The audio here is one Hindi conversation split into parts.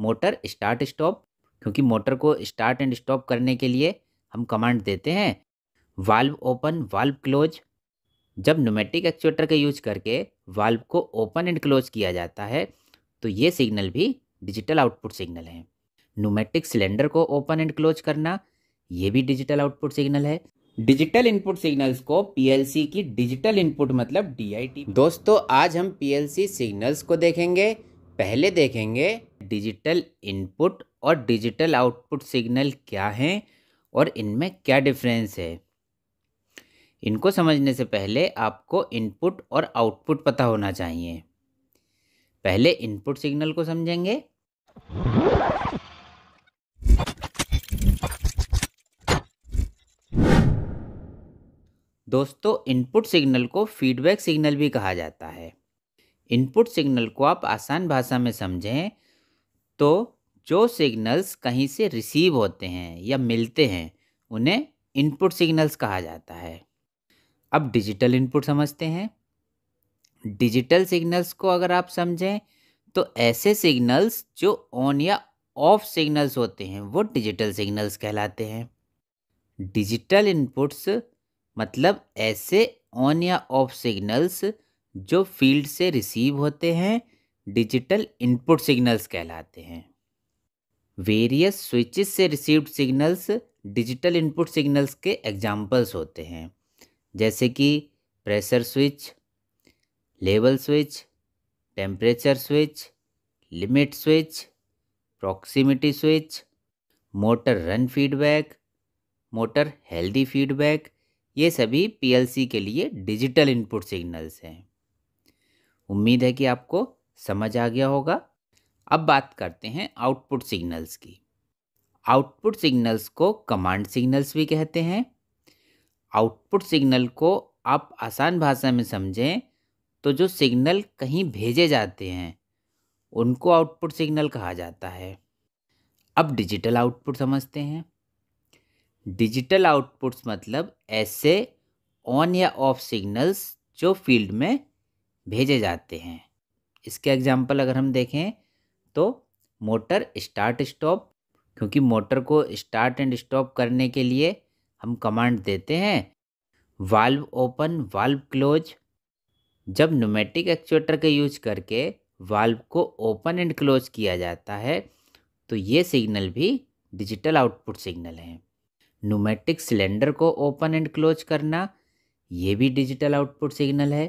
मोटर स्टार्ट स्टॉप क्योंकि मोटर को स्टार्ट एंड स्टॉप करने के लिए हम कमांड देते हैं वाल्व ओपन वाल्व क्लोज जब नोमेटिक एक्चुएटर का यूज करके वाल्व को ओपन एंड क्लोज किया जाता है तो ये सिग्नल भी डिजिटल आउटपुट सिग्नल हैं नोमेटिक सिलेंडर को ओपन एंड क्लोज करना ये भी डिजिटल आउटपुट सिग्नल है डिजिटल इनपुट सिग्नल्स को पीएलसी की डिजिटल इनपुट मतलब डीआईटी दोस्तों आज हम पीएलसी सिग्नल्स को देखेंगे पहले देखेंगे डिजिटल इनपुट और डिजिटल आउटपुट सिग्नल क्या हैं और इनमें क्या डिफरेंस है इनको समझने से पहले आपको इनपुट और आउटपुट पता होना चाहिए पहले इनपुट सिग्नल को समझेंगे दोस्तों इनपुट सिग्नल को फीडबैक सिग्नल भी कहा जाता है इनपुट सिग्नल को आप आसान भाषा में समझें तो जो सिग्नल्स कहीं से रिसीव होते हैं या मिलते हैं उन्हें इनपुट सिग्नल्स कहा जाता है अब डिजिटल इनपुट समझते हैं डिजिटल सिग्नल्स को अगर आप समझें तो ऐसे सिग्नल्स जो ऑन या ऑफ सिग्नल्स होते हैं वो डिजिटल सिग्नल्स कहलाते हैं डिजिटल इनपुट्स मतलब ऐसे ऑन या ऑफ सिग्नल्स जो फील्ड से रिसीव होते हैं डिजिटल इनपुट सिग्नल्स कहलाते हैं वेरियस स्विचेस से received signals digital input signals के एग्जाम्पल्स होते हैं जैसे कि pressure switch level switch temperature switch limit switch proximity switch motor run feedback motor healthy feedback ये सभी पीएलसी के लिए डिजिटल इनपुट सिग्नल्स हैं उम्मीद है कि आपको समझ आ गया होगा अब बात करते हैं आउटपुट सिग्नल्स की आउटपुट सिग्नल्स को कमांड सिग्नल्स भी कहते हैं आउटपुट सिग्नल को आप आसान भाषा में समझें तो जो सिग्नल कहीं भेजे जाते हैं उनको आउटपुट सिग्नल कहा जाता है अब डिजिटल आउटपुट समझते हैं डिजिटल आउटपुट्स मतलब ऐसे ऑन या ऑफ सिग्नल्स जो फील्ड में भेजे जाते हैं इसके एग्जाम्पल अगर हम देखें तो मोटर स्टार्ट स्टॉप क्योंकि मोटर को स्टार्ट एंड स्टॉप करने के लिए हम कमांड देते हैं वाल्व ओपन वाल्व क्लोज जब न्यूमेटिक एक्चुएटर का यूज करके वाल्व को ओपन एंड क्लोज किया जाता है तो ये सिग्नल भी डिजिटल आउटपुट सिग्नल हैं न्यूमेटिक सिलेंडर को ओपन एंड क्लोज करना ये भी डिजिटल आउटपुट सिग्नल है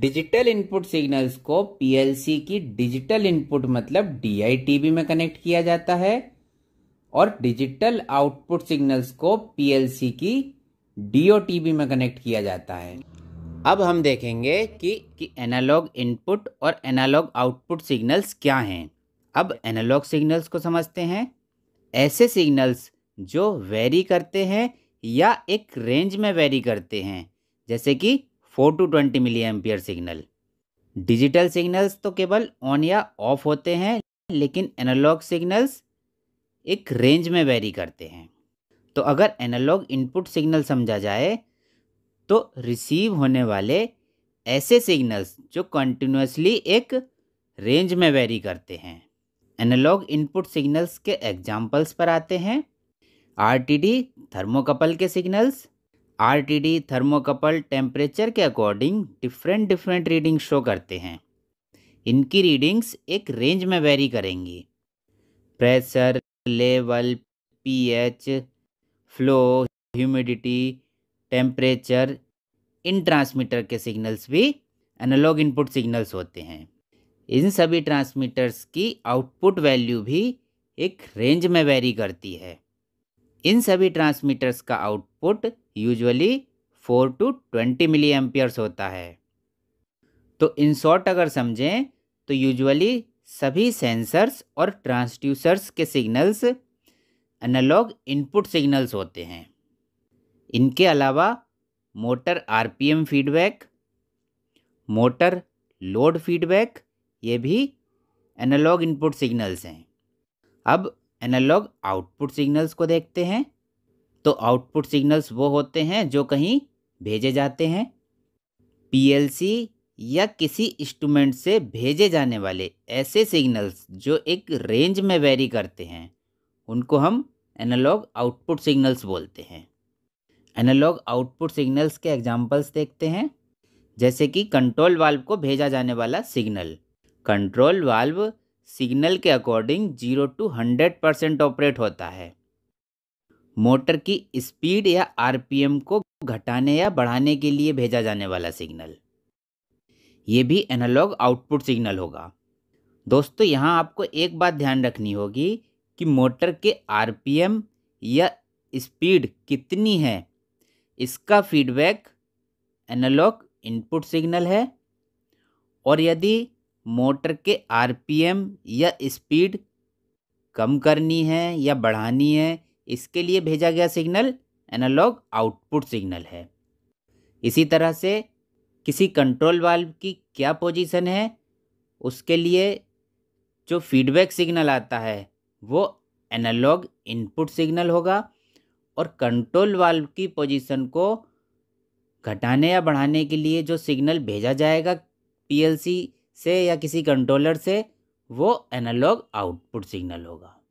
डिजिटल इनपुट सिग्नल्स को पीएलसी की डिजिटल इनपुट मतलब डीआईटीबी में कनेक्ट किया जाता है और डिजिटल आउटपुट सिग्नल्स को पीएलसी की डीओटीबी में कनेक्ट किया जाता है अब हम देखेंगे कि, कि एनालॉग इनपुट और एनालॉग आउटपुट सिग्नल्स क्या हैं अब एनालॉग सिग्नल्स को समझते हैं ऐसे सिग्नल्स जो वेरी करते हैं या एक रेंज में वेरी करते हैं जैसे कि four to twenty milliampere signal digital signals तो केवल ऑन या ऑफ होते हैं लेकिन एनालॉग सिग्नल्स एक रेंज में वेरी करते हैं तो अगर एनालॉग इनपुट सिग्नल समझा जाए तो रिसीव होने वाले ऐसे सिग्नल्स जो कंटिन्यूसली एक रेंज में वेरी करते हैं एनालॉग इनपुट सिग्नल्स के एग्जांपल्स पर आते हैं आरटीडी थर्मोकपल के सिग्नल्स आरटीडी थर्मोकपल टेम्परेचर के according different different reading show करते हैं इनकी रीडिंग्स एक रेंज में वेरी करेंगी pressure level pH, flow humidity temperature इन ट्रांसमीटर के सिग्नल्स भी एनालॉग इनपुट सिग्नल्स होते हैं इन सभी ट्रांसमीटर्स की आउटपुट वैल्यू भी एक रेंज में वेरी करती है इन सभी ट्रांसमीटर्स का out output usually four to twenty milliamperes होता है तो इन शॉर्ट अगर समझें तो यूजुअली सभी सेंसर्स और ट्रांसड्यूसर्स के सिग्नल्स एनालॉग इनपुट सिग्नल्स होते हैं इनके अलावा motor RPM feedback motor load feedback ये भी एनालॉग इनपुट सिग्नल्स हैं अब एनालॉग आउटपुट सिग्नल्स को देखते हैं तो आउटपुट सिग्नल्स वो होते हैं जो कहीं भेजे जाते हैं पीएलसी या किसी इंस्ट्रूमेंट से भेजे जाने वाले ऐसे सिग्नल्स जो एक रेंज में वेरी करते हैं उनको हम एनालॉग आउटपुट सिग्नल्स बोलते हैं एनालॉग आउटपुट सिग्नल्स के एग्जांपल्स देखते हैं जैसे कि कंट्रोल वाल्व को भेजा जाने वाला सिग्नल कंट्रोल वाल्व सिग्नल के according zero to hundred percent operate होता है मोटर की स्पीड या आरपीएम को घटाने या बढ़ाने के लिए भेजा जाने वाला सिग्नल ये भी एनालॉग आउटपुट सिग्नल होगा दोस्तों यहाँ आपको एक बात ध्यान रखनी होगी कि मोटर के आरपीएम या स्पीड कितनी है इसका फीडबैक एनालॉग इनपुट सिग्नल है और यदि मोटर के आरपीएम या स्पीड कम करनी है या बढ़ानी है इसके लिए भेजा गया सिग्नल एनालॉग आउटपुट सिग्नल है इसी तरह से किसी कंट्रोल वाल्व की क्या पोजीशन है उसके लिए जो फीडबैक सिग्नल आता है वो एनालॉग इनपुट सिग्नल होगा और कंट्रोल वाल्व की पोजीशन को घटाने या बढ़ाने के लिए जो सिग्नल भेजा जाएगा पीएलसी से या किसी कंट्रोलर से वो एनालॉग आउटपुट सिग्नल होगा